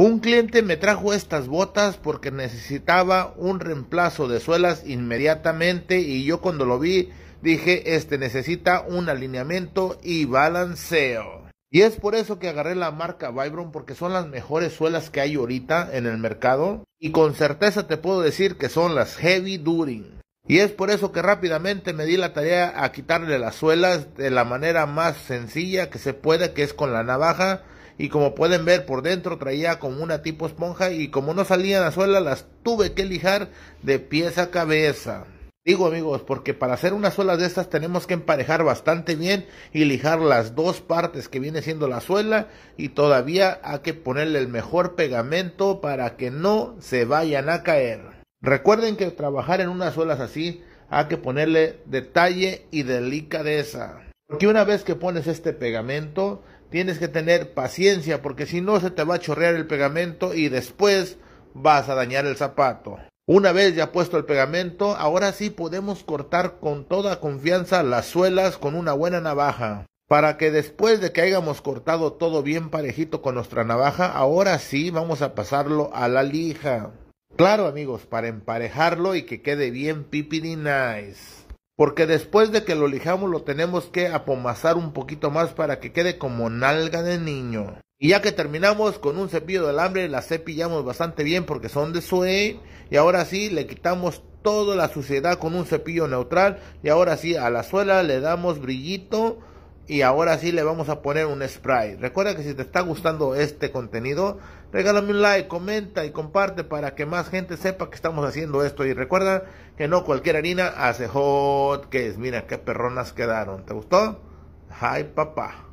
Un cliente me trajo estas botas porque necesitaba un reemplazo de suelas inmediatamente y yo cuando lo vi dije, este necesita un alineamiento y balanceo. Y es por eso que agarré la marca Vibron porque son las mejores suelas que hay ahorita en el mercado y con certeza te puedo decir que son las heavy During. Y es por eso que rápidamente me di la tarea a quitarle las suelas de la manera más sencilla que se puede que es con la navaja y como pueden ver por dentro traía como una tipo esponja y como no salían a suela las tuve que lijar de pies a cabeza. Digo amigos, porque para hacer unas suelas de estas tenemos que emparejar bastante bien y lijar las dos partes que viene siendo la suela y todavía hay que ponerle el mejor pegamento para que no se vayan a caer. Recuerden que trabajar en unas suelas así hay que ponerle detalle y delicadeza. Porque una vez que pones este pegamento, tienes que tener paciencia porque si no se te va a chorrear el pegamento y después vas a dañar el zapato. Una vez ya puesto el pegamento, ahora sí podemos cortar con toda confianza las suelas con una buena navaja. Para que después de que hayamos cortado todo bien parejito con nuestra navaja, ahora sí vamos a pasarlo a la lija. Claro amigos, para emparejarlo y que quede bien pipi nice porque después de que lo lijamos lo tenemos que apomazar un poquito más para que quede como nalga de niño. Y ya que terminamos con un cepillo de alambre, la cepillamos bastante bien porque son de sué. Y ahora sí, le quitamos toda la suciedad con un cepillo neutral. Y ahora sí, a la suela le damos brillito y ahora sí le vamos a poner un spray. Recuerda que si te está gustando este contenido, regálame un like, comenta y comparte para que más gente sepa que estamos haciendo esto. Y recuerda que no cualquier harina hace hot cakes. Mira qué perronas quedaron. ¿Te gustó? Ay, papá.